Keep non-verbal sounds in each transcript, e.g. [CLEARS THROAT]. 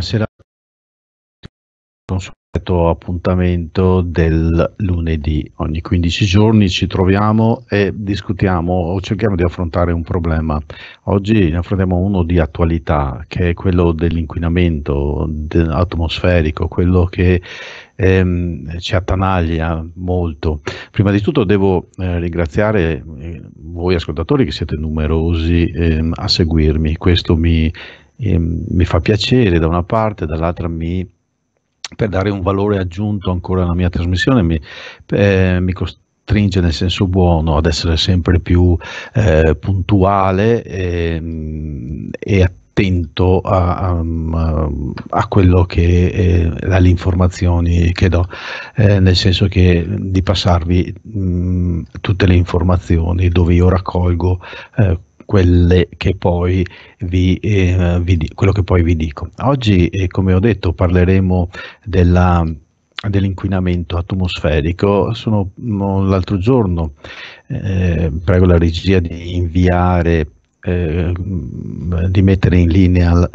buonasera consueto appuntamento del lunedì. Ogni 15 giorni ci troviamo e discutiamo o cerchiamo di affrontare un problema. Oggi ne affrontiamo uno di attualità, che è quello dell'inquinamento atmosferico, quello che ehm, ci attanaglia molto. Prima di tutto devo eh, ringraziare eh, voi ascoltatori che siete numerosi ehm, a seguirmi. Questo mi eh, mi fa piacere da una parte, dall'altra mi, per dare un valore aggiunto ancora alla mia trasmissione mi, eh, mi costringe nel senso buono ad essere sempre più eh, puntuale e, ehm, e attento a, a, mm, a, quello che eh, alle informazioni che do, eh, nel senso che di passarvi mh, mm, tutte le informazioni dove io raccolgo eh, quelle che poi vi, eh, vi, quello che poi vi dico. Oggi, eh, come ho detto, parleremo della, dell'inquinamento atmosferico. Sono mm, l'altro giorno, eh, prego la regia di inviare eh, di mettere in linea la,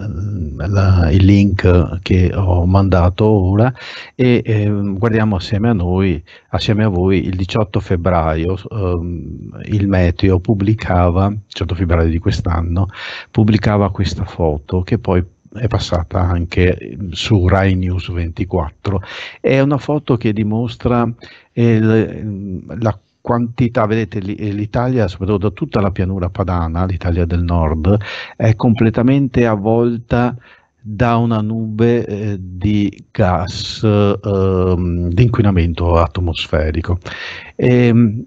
la, il link che ho mandato ora e eh, guardiamo assieme a noi, assieme a voi, il 18 febbraio ehm, il Meteo pubblicava, 18 febbraio di quest'anno, pubblicava questa foto che poi è passata anche su Rai News 24. È una foto che dimostra eh, la quantità, vedete eh, l'Italia, soprattutto tutta la pianura padana, l'Italia del nord, è completamente avvolta da una nube eh, di gas, eh, di inquinamento atmosferico. E, ehm,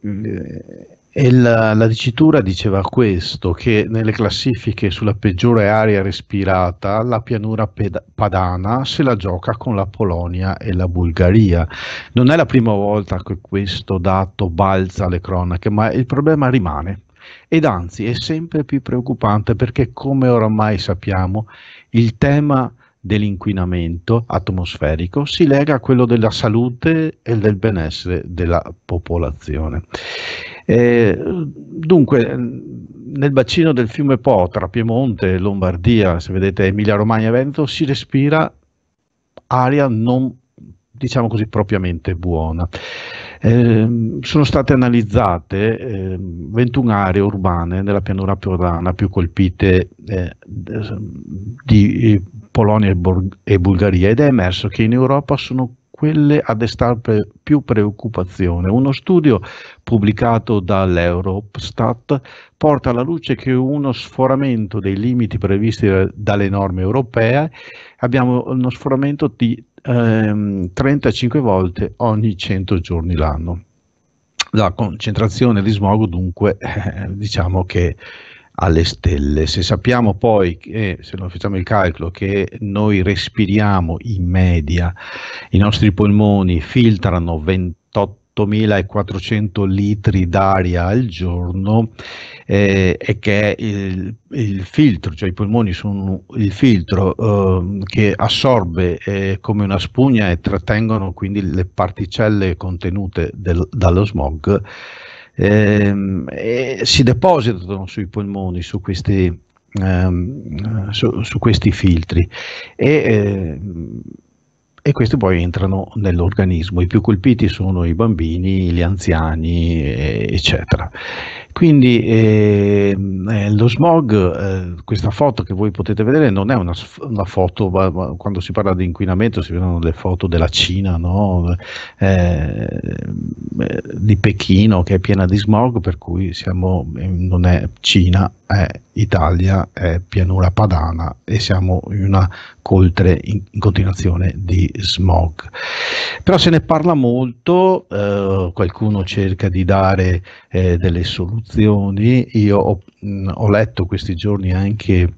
eh, e la, la, dicitura diceva questo, che nelle classifiche sulla peggiore aria respirata la pianura peda- padana se la gioca con la Polonia e la Bulgaria. Non è la prima volta che questo dato balza alle cronache, ma il problema rimane. Ed anzi è sempre più preoccupante perché, come oramai sappiamo, il tema dell'inquinamento atmosferico si lega a quello della salute e del benessere della popolazione. Eh, dunque, nel bacino del fiume Po tra Piemonte, e Lombardia, se vedete Emilia Romagna e Veneto, si respira aria non diciamo così propriamente buona. Eh, sono state analizzate eh, 21 aree urbane nella pianura piorana più colpite eh, di Polonia e, Bur- e Bulgaria ed è emerso che in Europa sono quelle a destare più preoccupazione. Uno studio pubblicato dall'Eurostat porta alla luce che uno sforamento dei limiti previsti dalle norme europee, abbiamo uno sforamento di ehm, 35 volte ogni 100 giorni l'anno. La concentrazione di smog dunque eh, [LAUGHS] diciamo che alle stelle. Se sappiamo poi che, se non facciamo il calcolo, che noi respiriamo in media, i nostri polmoni filtrano 28 8.400 litri d'aria al giorno eh, e che il, il, filtro, cioè i polmoni sono il filtro eh, che assorbe eh, come una spugna e trattengono quindi le particelle contenute del, dallo smog ehm, e si depositano sui polmoni, su questi, ehm, su, su questi filtri. E, ehm, e questi poi entrano nell'organismo. I più colpiti sono i bambini, gli anziani, eccetera. Quindi ehm, eh, lo smog, eh, questa foto che voi potete vedere non è una, una, foto, quando si parla di inquinamento si vedono le foto della Cina, no? eh, ehm, eh di Pechino che è piena di smog, per cui siamo, non è Cina, è Italia, è pianura padana e siamo in una coltre in, in continuazione di smog. Però se ne parla molto, eh, qualcuno cerca di dare eh, delle soluzioni istituzioni, io ho, mh, mm, ho letto questi giorni anche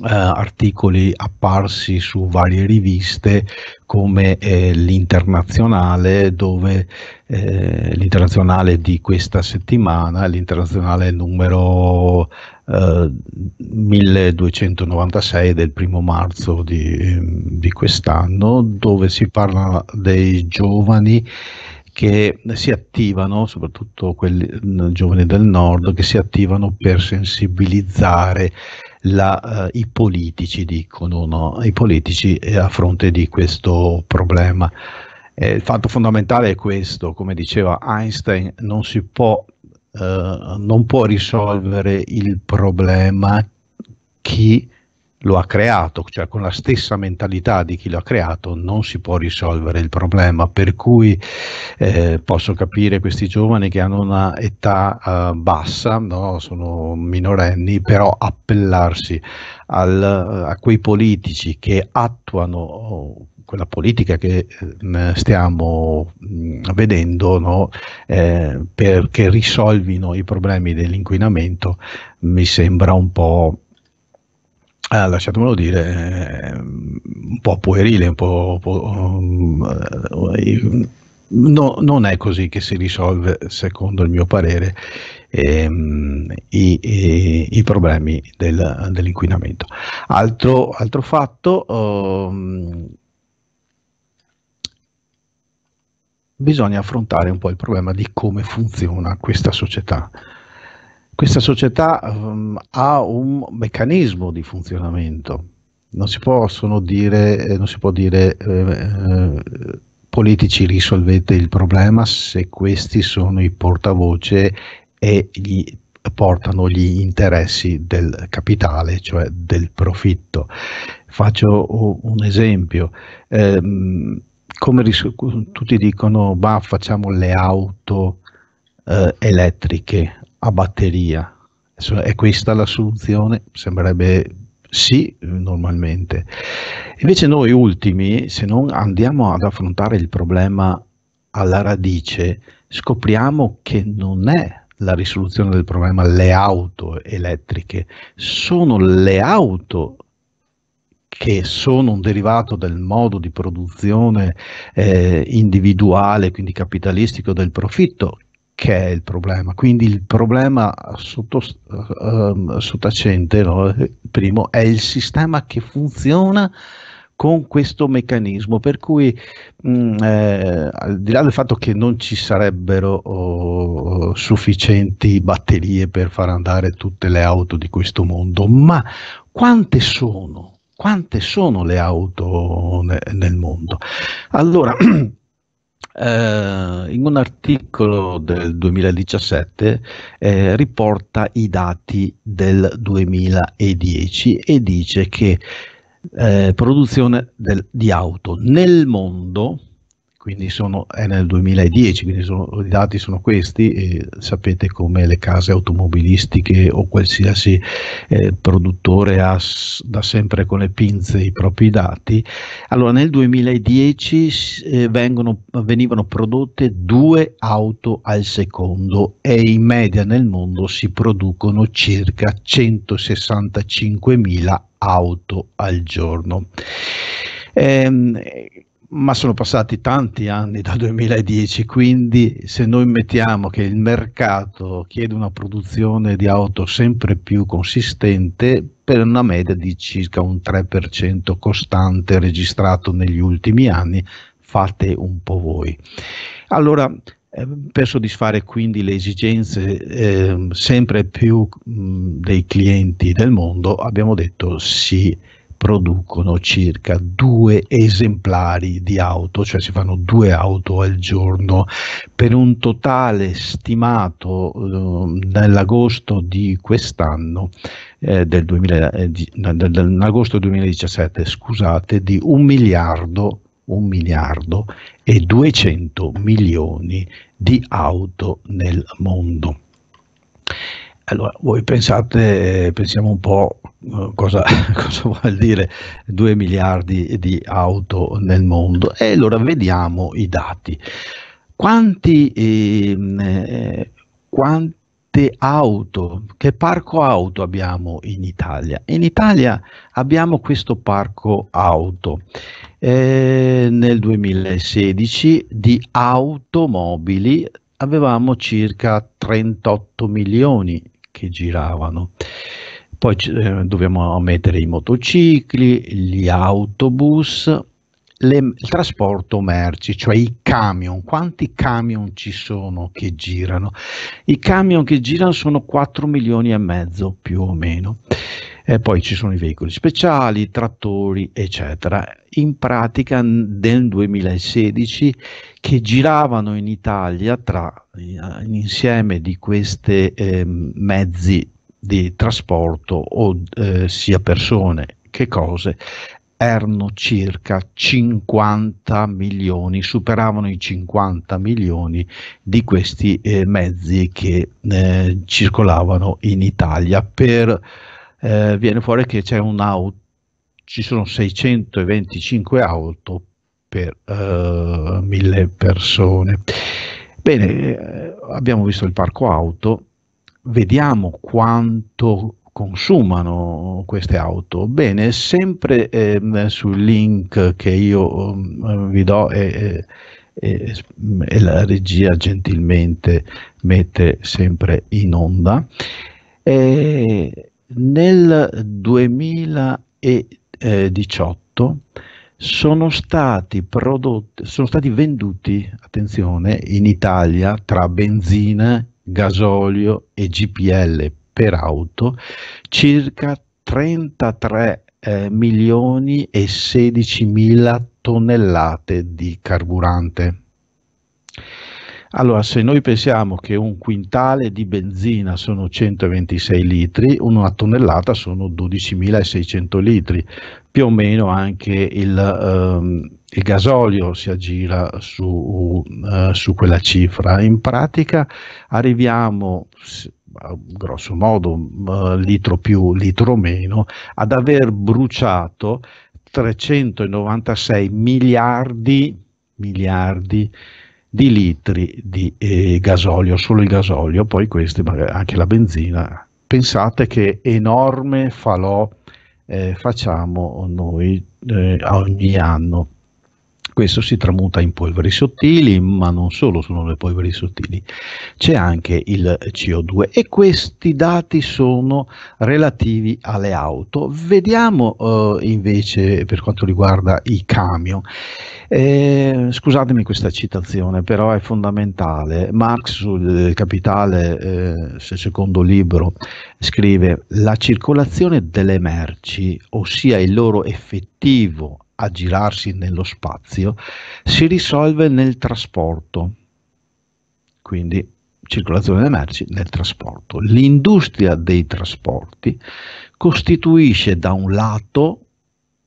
Uh, articoli apparsi su varie riviste come eh, l'internazionale dove eh, l'internazionale di questa settimana l'internazionale numero eh, 1296 del primo marzo di, mm, di quest'anno dove si parla dei giovani che si attivano, soprattutto quelli mm, giovani del nord, che si attivano per sensibilizzare la, eh, i politici, dicono, no? i politici eh, a fronte di questo problema. Eh, il fatto fondamentale è questo, come diceva Einstein, non si può, eh, non può risolvere il problema chi lo ha creato, cioè con la stessa mentalità di chi lo ha creato non si può risolvere il problema, per cui eh, posso capire questi giovani che hanno un'età eh, bassa, no? sono minorenni, però appellarsi al, a quei politici che attuano oh, quella politica che mm, stiamo mm, vedendo no? Eh, perché risolvino i problemi dell'inquinamento mi sembra un po' eh, lasciatemelo dire, eh, un po' puerile, un po'... Un po' eh, no, non è così che si risolve, secondo il mio parere, ehm, i, i, i, problemi del, dell'inquinamento. Altro, altro fatto, um, bisogna affrontare un po' il problema di come funziona questa società questa società um, ha un meccanismo di funzionamento, non si, possono dire, eh, non si può dire eh, eh, politici risolvete il problema se questi sono i portavoce e gli portano gli interessi del capitale, cioè del profitto. Faccio un esempio. Eh, come ris- tutti dicono, ma facciamo le auto eh, elettriche a batteria. È questa la soluzione? Sembrerebbe sì, normalmente. Invece noi ultimi, se non andiamo ad affrontare il problema alla radice, scopriamo che non è la risoluzione del problema le auto elettriche, sono le auto che sono un derivato del modo di produzione eh, individuale, quindi capitalistico del profitto, che è il problema. Quindi il problema sotto, um, ehm, sottacente, no? Eh, primo, è il sistema che funziona con questo meccanismo, per cui mh, mm, eh, al di là del fatto che non ci sarebbero oh, sufficienti batterie per far andare tutte le auto di questo mondo, ma quante sono? Quante sono le auto ne, nel mondo? Allora, [CLEARS THROAT] Eh, in un articolo del 2017 eh, riporta i dati del 2010 e dice che eh, produzione del, di auto nel mondo quindi sono, è nel 2010, quindi sono, i dati sono questi e sapete come le case automobilistiche o qualsiasi eh, produttore ha da sempre con le pinze i propri dati. Allora nel 2010 eh, vengono, venivano prodotte due auto al secondo e in media nel mondo si producono circa 165.000 auto al giorno. Ehm, ma sono passati tanti anni dal 2010, quindi se noi mettiamo che il mercato chiede una produzione di auto sempre più consistente per una media di circa un 3% costante registrato negli ultimi anni, fate un po' voi. Allora, ehm, per soddisfare quindi le esigenze eh, sempre più mh, dei clienti del mondo, abbiamo detto sì producono circa due esemplari di auto, cioè si fanno due auto al giorno, per un totale stimato eh, nell'agosto di quest'anno, eh, del 2000, eh, di, nell'agosto 2017, scusate, di un miliardo 1 miliardo e 200 milioni di auto nel mondo. Allora, voi pensate, pensiamo un po' eh, cosa, [LAUGHS] cosa, vuol dire 2 miliardi di auto nel mondo e allora vediamo i dati. Quanti, ehm, eh, quante auto, che parco auto abbiamo in Italia? In Italia abbiamo questo parco auto eh, nel 2016 di automobili avevamo circa 38 milioni che giravano. Poi eh, dobbiamo mettere i motocicli, gli autobus, le, il trasporto merci, cioè i camion. Quanti camion ci sono che girano? I camion che girano sono 4 milioni e mezzo più o meno eh, poi ci sono i veicoli speciali, i trattori, eccetera. In pratica nel 2016 che giravano in Italia tra l'insieme eh, di questi eh, mezzi di trasporto o eh, sia persone che cose erano circa 50 milioni, superavano i 50 milioni di questi eh, mezzi che eh, circolavano in Italia per eh, viene fuori che c'è un'auto, ci sono 625 auto per eh, 1000 persone. Bene, eh, abbiamo visto il parco auto, vediamo quanto consumano queste auto. Bene, sempre eh, sul link che io eh, vi do e, e, e, la regia gentilmente mette sempre in onda. E eh, nel 2018 sono stati, prodotti, sono stati venduti, attenzione, in Italia tra benzina, gasolio e GPL per auto circa 33 eh, milioni e 16 mila tonnellate di carburante. Allora, se noi pensiamo che un quintale di benzina sono 126 litri, una tonnellata sono 12.600 litri, più o meno anche il, ehm, il gasolio si aggira su, eh, su quella cifra. In pratica arriviamo grosso modo uh, litro più litro meno ad aver bruciato 396 miliardi, miliardi di litri di eh, gasolio, solo il gasolio, poi questi, magari anche la benzina. Pensate che enorme falò eh, facciamo noi eh, ogni anno questo si tramuta in polveri sottili, ma non solo sono le polveri sottili, c'è anche il CO2 e questi dati sono relativi alle auto. Vediamo eh, invece per quanto riguarda i camion. Eh, scusatemi questa citazione, però è fondamentale. Marx sul Capitale, eh, secondo libro, scrive la circolazione delle merci, ossia il loro effettivo a girarsi nello spazio, si risolve nel trasporto, quindi circolazione delle merci nel trasporto. L'industria dei trasporti costituisce da un lato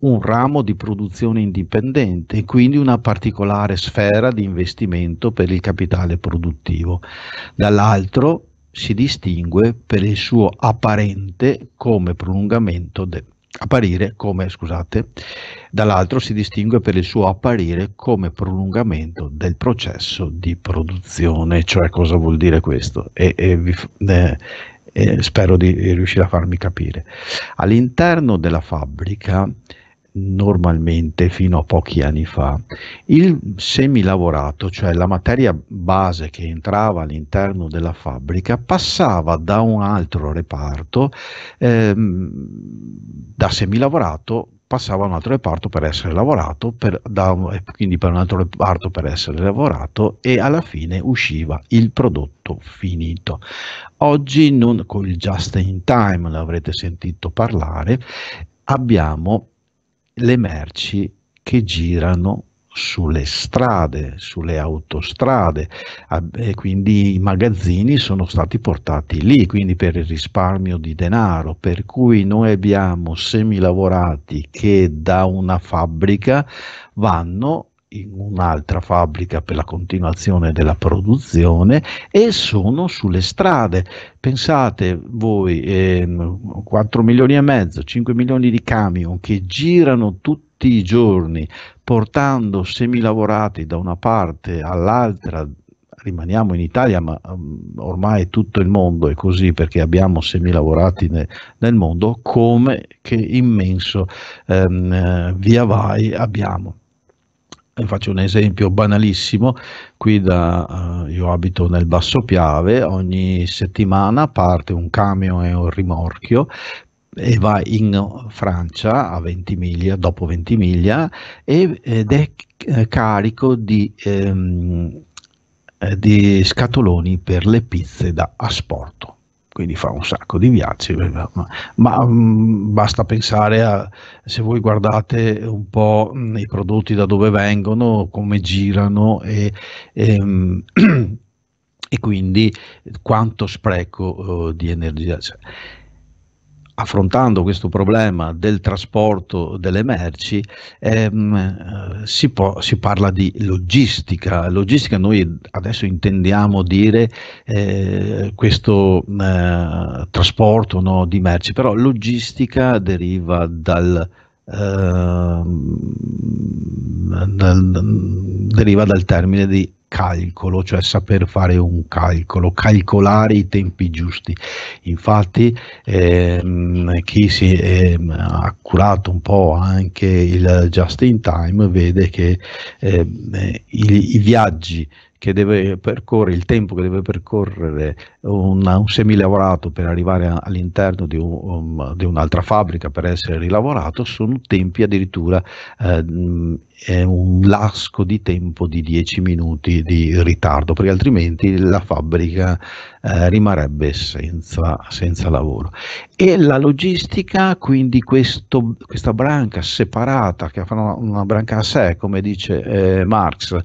un ramo di produzione indipendente quindi una particolare sfera di investimento per il capitale produttivo. Dall'altro si distingue per il suo apparente come prolungamento del apparire come, scusate, dall'altro si distingue per il suo apparire come prolungamento del processo di produzione, cioè cosa vuol dire questo? E, e vi, eh, eh, spero di riuscire a farmi capire. All'interno della fabbrica normalmente fino a pochi anni fa il semilavorato, cioè la materia base che entrava all'interno della fabbrica, passava da un altro reparto, ehm, da semilavorato passava a un altro reparto per essere lavorato, per, da, quindi per un altro reparto per essere lavorato e alla fine usciva il prodotto finito. Oggi non, con il just in time, l'avrete sentito parlare, abbiamo le merci che girano sulle strade, sulle autostrade e quindi i magazzini sono stati portati lì, quindi per il risparmio di denaro, per cui noi abbiamo semilavorati che da una fabbrica vanno in un'altra fabbrica per la continuazione della produzione e sono sulle strade. Pensate voi, eh, 4 milioni e mezzo, 5 milioni di camion che girano tutti i giorni portando semilavorati da una parte all'altra rimaniamo in Italia, ma um, ormai tutto il mondo è così perché abbiamo semilavorati ne, nel mondo, come che immenso um, via vai abbiamo faccio un esempio banalissimo, qui da, eh, io abito nel Basso Piave, ogni settimana parte un camion e un rimorchio e va in Francia a 20 miglia, dopo 20 miglia ed è eh, carico di, ehm, eh, di scatoloni per le pizze da asporto quindi fa un sacco di viaggi, eh, ma, ma mh, mm, basta pensare a se voi guardate un po' mm, i prodotti da dove vengono, come girano e, e, mm, [CLEARS THROAT] e quindi quanto spreco uh, di energia c'è affrontando questo problema del trasporto delle merci, ehm, eh, si, po- si, parla di logistica. Logistica noi adesso intendiamo dire eh, questo eh, trasporto no, di merci, però logistica deriva dal ehm, deriva dal termine di calcolo, cioè saper fare un calcolo, calcolare i tempi giusti. Infatti ehm, chi si è ehm, accurato un po' anche il just in time vede che ehm, i, i viaggi che deve percorrere, il tempo che deve percorrere una, un semilavorato per arrivare a, all'interno di, un, um, di, un'altra fabbrica per essere rilavorato sono tempi addirittura eh, eh, un lasco di tempo di 10 minuti di ritardo, perché altrimenti la fabbrica eh, rimarrebbe senza, senza, lavoro. E la logistica, quindi questo, questa branca separata, che fa una, una, branca a sé, come dice eh, Marx,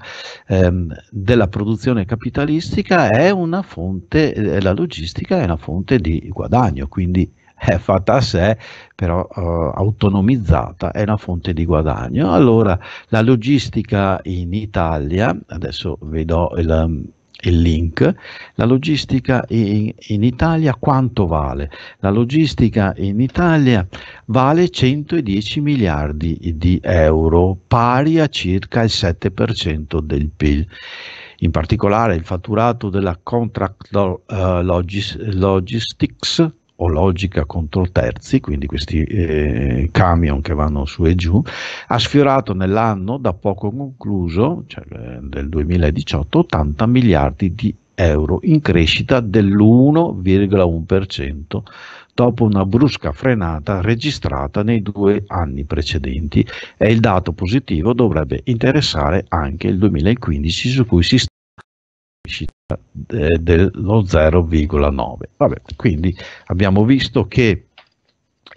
ehm, della produzione capitalistica, è una fonte, eh, la logistica è una fonte di guadagno, quindi è fatta a sé, però uh, autonomizzata, è una fonte di guadagno. Allora, la logistica in Italia, adesso vi do il, il link, la logistica in, in, Italia quanto vale? La logistica in Italia vale 110 miliardi di euro, pari a circa il 7% del PIL. In particolare il fatturato della contract eh, logistics o logica contro terzi, quindi questi eh, camion che vanno su e giù, ha sfiorato nell'anno da poco concluso, cioè eh, del 2018, 80 miliardi di euro in crescita dell'1,1% dopo una brusca frenata registrata nei due anni precedenti e il dato positivo dovrebbe interessare anche il 2015 su cui si sta de, dello 0,9. Vabbè, quindi abbiamo visto che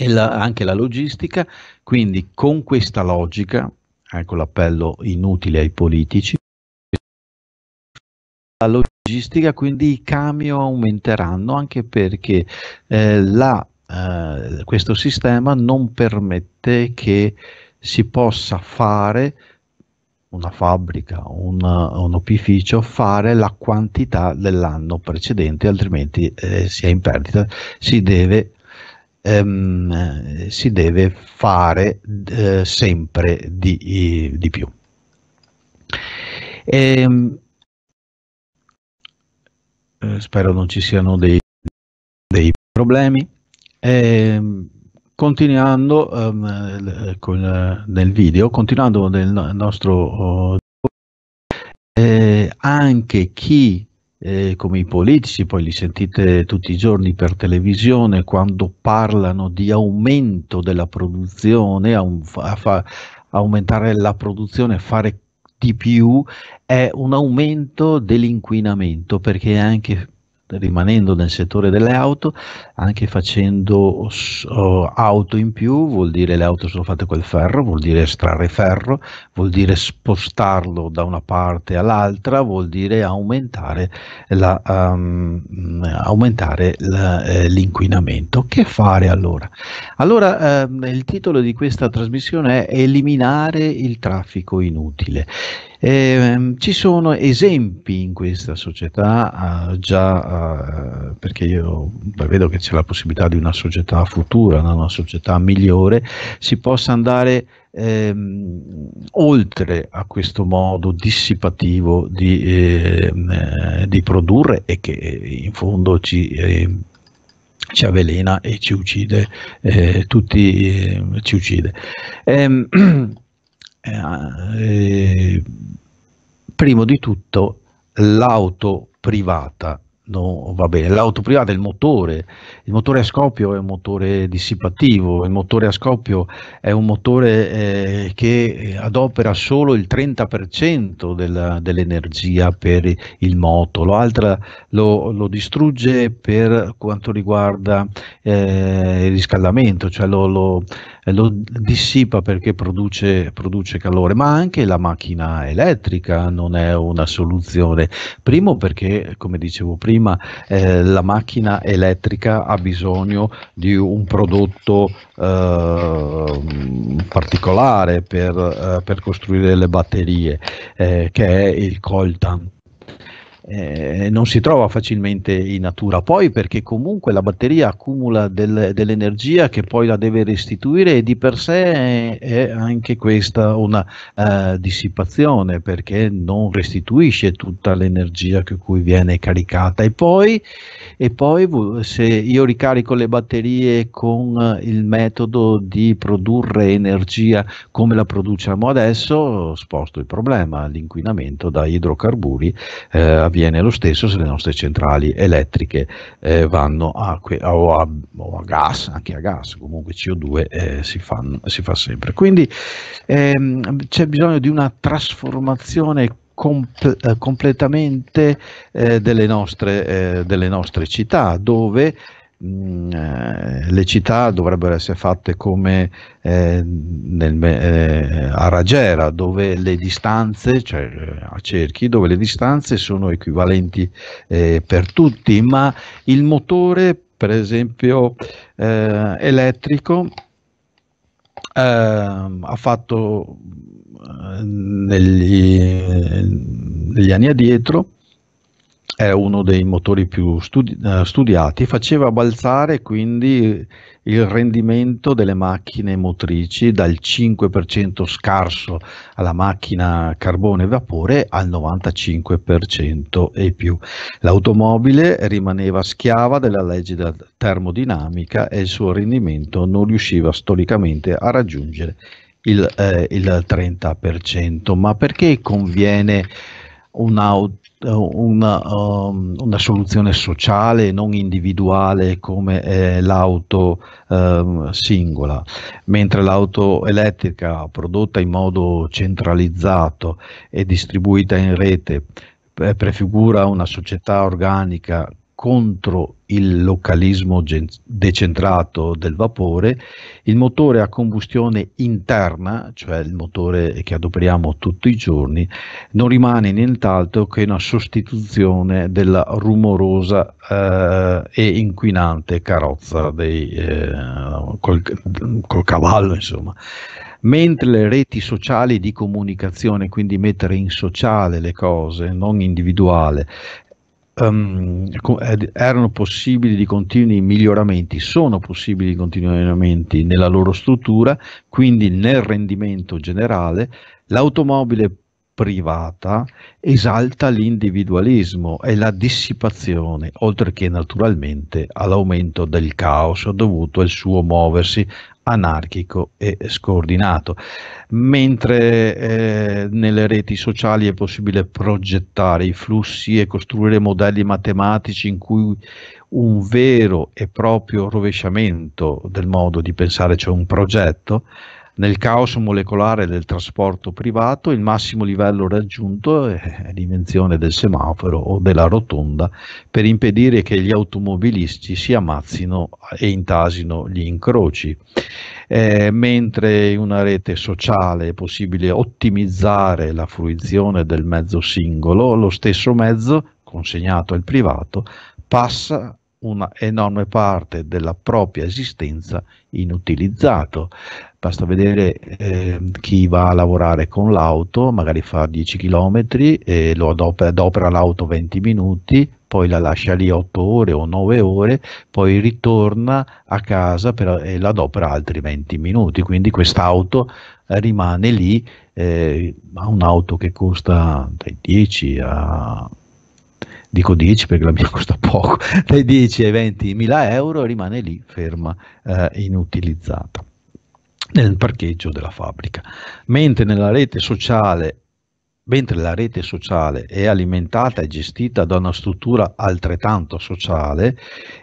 la, anche la logistica, quindi con questa logica, ecco l'appello inutile ai politici, la logistica, quindi i camion aumenteranno anche perché eh, la, eh, questo sistema non permette che si possa fare una fabbrica, un, eh, un opificio, fare la quantità dell'anno precedente, altrimenti eh, si è in perdita, si deve, ehm, eh, si deve fare eh, sempre di, di più. E, ehm, eh, spero non ci siano dei, dei problemi. E, ehm, continuando um, con, eh, nel video, continuando nel nostro uh, eh, anche chi eh, come i politici, poi li sentite tutti i giorni per televisione, quando parlano di aumento della produzione, a un, a aumentare la produzione, fare di più, è un aumento dell'inquinamento, perché anche rimanendo nel settore delle auto, anche facendo uh, auto in più, vuol dire le auto sono fatte col ferro, vuol dire estrarre ferro, vuol dire spostarlo da una parte all'altra, vuol dire aumentare, la, um, aumentare la, eh, l'inquinamento. Che fare allora? Allora ehm, il titolo di questa trasmissione è Eliminare il traffico inutile. Eh, ci sono esempi in questa società eh, già, eh, perché io vedo che c'è la possibilità di una società futura, no? una società migliore, si possa andare Ehm, oltre a questo modo dissipativo di, ehm, eh, di produrre e che eh, in fondo ci, ehm, ci avvelena e ci uccide, eh, tutti eh, ci uccide. Ehm, [CLEARS THROAT] Eh, eh, primo di tutto l'auto privata no, va bene, l'auto privata è il motore, il motore a scoppio è un motore dissipativo, il motore a scoppio è un motore eh, che adopera solo il 30% della, dell'energia per il moto, l'altra lo, lo distrugge per quanto riguarda eh, il riscaldamento, cioè lo, lo, lo dissipa perché produce, produce, calore, ma anche la macchina elettrica non è una soluzione, primo perché come dicevo prima, prima, eh, la macchina elettrica ha bisogno di un prodotto eh, particolare per, eh, per, costruire le batterie, eh, che è il coltan eh, non si trova facilmente in natura. Poi perché comunque la batteria accumula del, dell'energia che poi la deve restituire e di per sé è, è anche questa una uh, dissipazione perché non restituisce tutta l'energia che cui viene caricata. E poi, e poi se io ricarico le batterie con eh, il metodo di produrre energia come la produciamo adesso, sposto il problema, l'inquinamento da idrocarburi. Eh, avviene lo stesso se le nostre centrali elettriche eh, vanno a, a, o a, o a, gas, anche a gas, comunque CO2 eh, si, fanno, si, fa sempre. Quindi ehm, c'è bisogno di una trasformazione compl- eh, completamente eh, delle, nostre, eh, delle nostre città dove Mm, eh, le città dovrebbero essere fatte come eh, nel, eh, a Ragera, dove le distanze, cioè eh, a cerchi, dove le distanze sono equivalenti eh, per tutti, ma il motore, per esempio, eh, elettrico ehm, ha fatto negli, negli anni addietro è uno dei motori più studi- eh, studiati, faceva balzare quindi il rendimento delle macchine motrici dal 5% scarso alla macchina carbone e vapore al 95% e più. L'automobile rimaneva schiava della legge della termodinamica e il suo rendimento non riusciva storicamente a raggiungere il, eh, il 30%. Ma perché conviene un'auto? una, um, una, soluzione sociale, non individuale come è l'auto um, singola, mentre l'auto elettrica prodotta in modo centralizzato e distribuita in rete prefigura una società organica contro il localismo decentrato del vapore, il motore a combustione interna, cioè il motore che adoperiamo tutti i giorni, non rimane nient'altro che una sostituzione della rumorosa eh, e inquinante carrozza dei, eh, col, col cavallo, insomma mentre le reti sociali di comunicazione, quindi mettere in sociale le cose, non individuale, um, erano possibili di continui miglioramenti, sono possibili continui miglioramenti nella loro struttura, quindi nel rendimento generale, l'automobile privata esalta l'individualismo e la dissipazione, oltre che naturalmente all'aumento del caos dovuto al suo muoversi anarchico e scordinato, mentre eh, nelle reti sociali è possibile progettare i flussi e costruire modelli matematici in cui un vero e proprio rovesciamento del modo di pensare, cioè un progetto, nel caos molecolare del trasporto privato il massimo livello raggiunto è l'invenzione del semaforo o della rotonda per impedire che gli automobilisti si ammazzino e intasino gli incroci. Eh, mentre in una rete sociale è possibile ottimizzare la fruizione del mezzo singolo, lo stesso mezzo consegnato al privato passa una enorme parte della propria esistenza inutilizzato. Basta vedere eh, chi va a lavorare con l'auto, magari fa 10 km e lo adopera, adopera l'auto 20 minuti, poi la lascia lì 8 ore o 9 ore, poi ritorna a casa per, e l'adopera altri 20 minuti, quindi quest'auto rimane lì, eh, un'auto che costa dai 10 a dico 10 perché la mia [LAUGHS] costa poco, dai 10 ai 20 mila euro rimane lì ferma, eh, inutilizzata nel parcheggio della fabbrica. Mentre nella rete sociale mentre la rete sociale è alimentata e gestita da una struttura altrettanto sociale,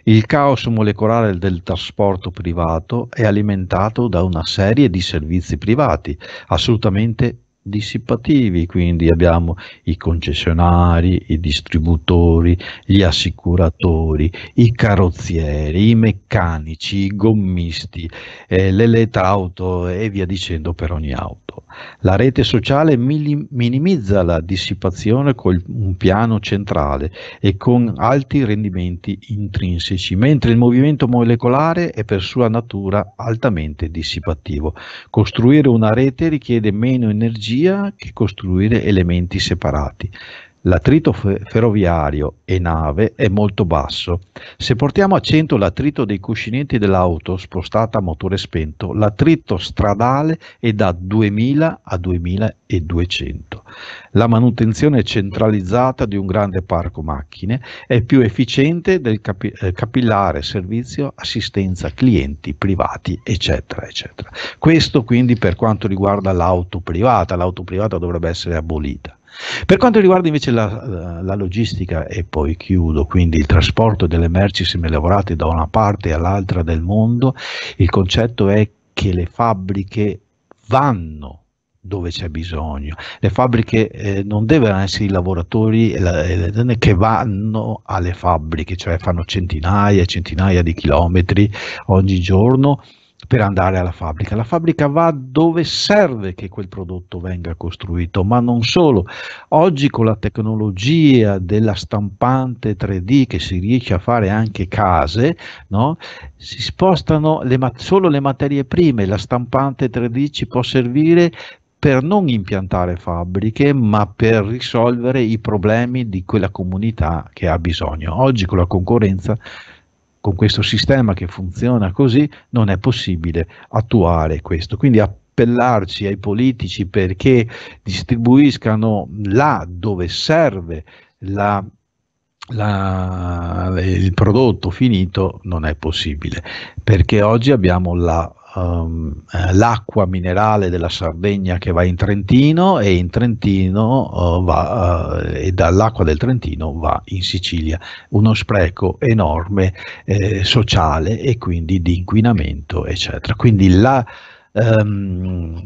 il caos molecolare del trasporto privato è alimentato da una serie di servizi privati assolutamente dissipativi, quindi abbiamo i concessionari, i distributori, gli assicuratori, i carrozzieri, i meccanici, i gommisti, eh, l'elettrauto e via dicendo per ogni auto. La rete sociale minimizza la dissipazione con un piano centrale e con alti rendimenti intrinseci, mentre il movimento molecolare è per sua natura altamente dissipativo. Costruire una rete richiede meno energia sia che costruire elementi separati. L'attrito ferroviario e nave è molto basso. Se portiamo a 100 l'attrito dei cuscinetti dell'auto spostata a motore spento, l'attrito stradale è da 2000 a 2200. La manutenzione centralizzata di un grande parco macchine è più efficiente del capi eh, capillare servizio assistenza clienti privati, eccetera, eccetera. Questo quindi per quanto riguarda l'auto privata, l'auto privata dovrebbe essere abolita. Per quanto riguarda invece la, la, logistica, e poi chiudo, quindi il trasporto delle merci semilavorate da una parte all'altra del mondo, il concetto è che le fabbriche vanno dove c'è bisogno. Le fabbriche eh, non devono essere i lavoratori eh, eh, che vanno alle fabbriche, cioè fanno centinaia e centinaia di chilometri ogni giorno per andare alla fabbrica. La fabbrica va dove serve che quel prodotto venga costruito, ma non solo. Oggi con la tecnologia della stampante 3D che si riesce a fare anche case, no? si spostano le solo le materie prime, la stampante 3D ci può servire per non impiantare fabbriche, ma per risolvere i problemi di quella comunità che ha bisogno. Oggi con la concorrenza con questo sistema che funziona così non è possibile attuare questo. Quindi appellarci ai politici perché distribuiscano là dove serve la la, il prodotto finito non è possibile perché oggi abbiamo la um, l'acqua minerale della Sardegna che va in Trentino e in Trentino uh, va, uh, e dall'acqua del Trentino va in Sicilia. Uno spreco enorme eh, sociale e quindi di inquinamento, eccetera. Quindi la, um,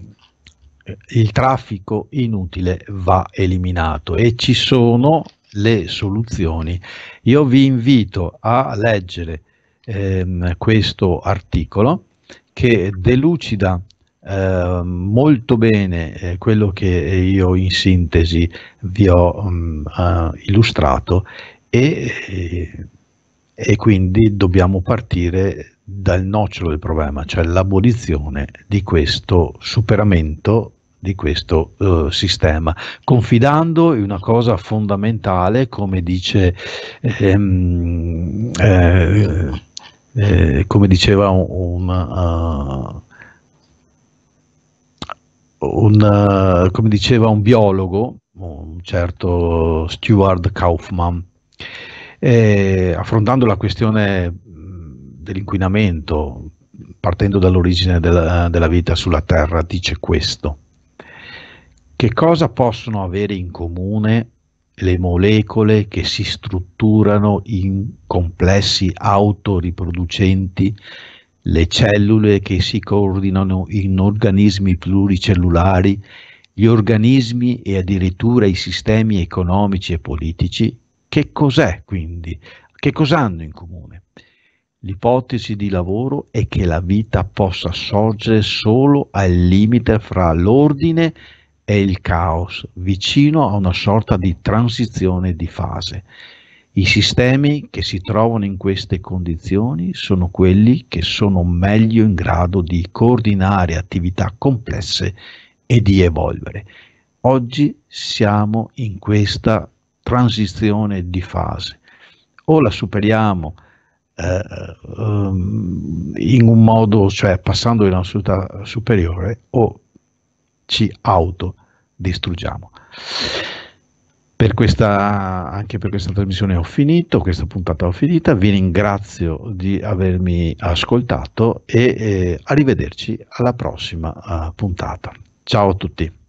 il traffico inutile va eliminato e ci sono le soluzioni. Io vi invito a leggere ehm, questo articolo che delucida eh, molto bene eh, quello che io in sintesi vi ho um, uh, illustrato e, eh, e, quindi dobbiamo partire dal nocciolo del problema, cioè l'abolizione di questo superamento di questo uh, sistema, confidando in una cosa fondamentale, come dice ehm, eh, eh, come diceva un, un, eh, un eh, come diceva un biologo, un certo Stuart Kaufman, eh, affrontando la questione dell'inquinamento, partendo dall'origine della, della vita sulla Terra, dice questo. Che cosa possono avere in comune le molecole che si strutturano in complessi autoriproducenti, le cellule che si coordinano in organismi pluricellulari, gli organismi e addirittura i sistemi economici e politici, che cos'è quindi? Che cosa hanno in comune? L'ipotesi di lavoro è che la vita possa sorgere solo al limite fra l'ordine e è il caos, vicino a una sorta di transizione di fase. I sistemi che si trovano in queste condizioni sono quelli che sono meglio in grado di coordinare attività complesse e di evolvere. Oggi siamo in questa transizione di fase. O la superiamo eh, ehm, in un modo, cioè passando in una società superiore, o ci autodistruggiamo. Per questa, anche per questa trasmissione ho finito, questa puntata ho finita, vi ringrazio di avermi ascoltato e eh, arrivederci alla prossima eh, puntata. Ciao a tutti.